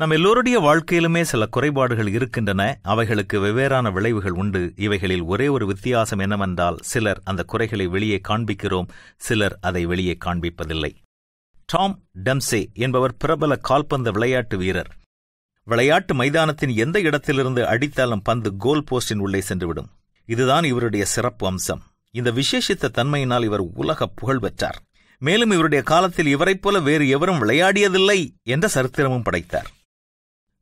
நம் எல்லோருடைய வாழ்க்கையிலுமே சில குறைபாடுகள் இருக்கின்றன அவைகளுக்கு வெவ்வேறான விளைவுகள் உண்டு இவைகளில் ஒரே ஒரு வித்தியாசம் என்னவென்றால் சிலர் அந்த குறைகளை வெளியே காண்பிக்கிறோம் சிலர் அதை வெளியே காண்பிப்பதில்லை டாம் டெம்சே என்பவர் பிரபல கால்பந்து விளையாட்டு வீரர் விளையாட்டு மைதானத்தின் எந்த இடத்திலிருந்து அடித்தாலும் பந்து கோல் போஸ்டின் உள்ளே சென்றுவிடும் இதுதான் இவருடைய சிறப்பு அம்சம் இந்த விசேஷித்த தன்மையினால் இவர் உலக புகழ் பெற்றார் மேலும் இவருடைய காலத்தில் இவரைப் போல வேறு எவரும் விளையாடியதில்லை என்ற சரித்திரமும் படைத்தார்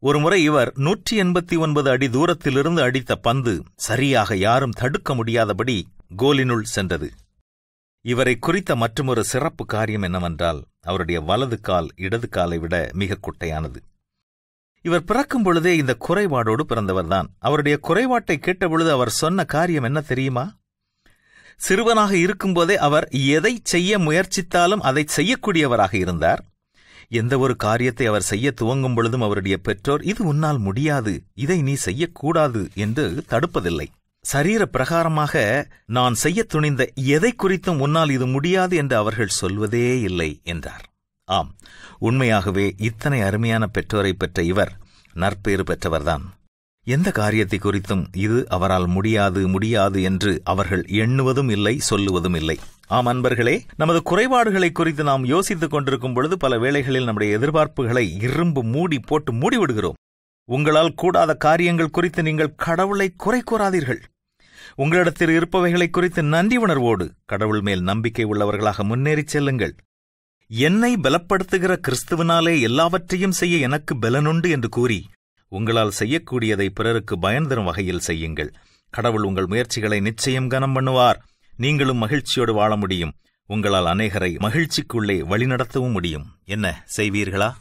ஒருமுறை இவர் நூற்றி எண்பத்தி ஒன்பது அடி தூரத்திலிருந்து அடித்த பந்து சரியாக யாரும் தடுக்க முடியாதபடி கோலினுள் சென்றது இவரை குறித்த மற்றுமொரு சிறப்பு காரியம் என்னவென்றால் அவருடைய வலது கால் இடது காலை விட மிக குட்டையானது இவர் பிறக்கும் பொழுதே இந்த குறைபாடோடு பிறந்தவர்தான் அவருடைய குறைபாட்டை கேட்டபொழுது அவர் சொன்ன காரியம் என்ன தெரியுமா சிறுவனாக இருக்கும்போதே அவர் எதை செய்ய முயற்சித்தாலும் அதை செய்யக்கூடியவராக இருந்தார் எந்த ஒரு காரியத்தை அவர் செய்ய துவங்கும் பொழுதும் அவருடைய பெற்றோர் இது உன்னால் முடியாது இதை நீ செய்யக்கூடாது என்று தடுப்பதில்லை சரீர பிரகாரமாக நான் செய்ய துணிந்த எதை குறித்தும் உன்னால் இது முடியாது என்று அவர்கள் சொல்வதே இல்லை என்றார் ஆம் உண்மையாகவே இத்தனை அருமையான பெற்றோரை பெற்ற இவர் நற்பேறு பெற்றவர்தான் எந்த காரியத்தை குறித்தும் இது அவரால் முடியாது முடியாது என்று அவர்கள் எண்ணுவதும் இல்லை சொல்லுவதும் இல்லை ஆம் அன்பர்களே நமது குறைபாடுகளை குறித்து நாம் யோசித்துக் கொண்டிருக்கும் பொழுது பல வேளைகளில் நம்முடைய எதிர்பார்ப்புகளை இரும்பு மூடி போட்டு மூடிவிடுகிறோம் உங்களால் கூடாத காரியங்கள் குறித்து நீங்கள் கடவுளை குறை கூறாதீர்கள் உங்களிடத்தில் இருப்பவைகளை குறித்து நன்றி உணர்வோடு கடவுள் மேல் நம்பிக்கை உள்ளவர்களாக முன்னேறிச் செல்லுங்கள் என்னை பலப்படுத்துகிற கிறிஸ்துவனாலே எல்லாவற்றையும் செய்ய எனக்கு பலனுண்டு என்று கூறி உங்களால் செய்யக்கூடியதை பிறருக்கு பயன் தரும் வகையில் செய்யுங்கள் கடவுள் உங்கள் முயற்சிகளை நிச்சயம் கனம் பண்ணுவார் நீங்களும் மகிழ்ச்சியோடு வாழ முடியும் உங்களால் அநேகரை மகிழ்ச்சிக்குள்ளே வழிநடத்தவும் முடியும் என்ன செய்வீர்களா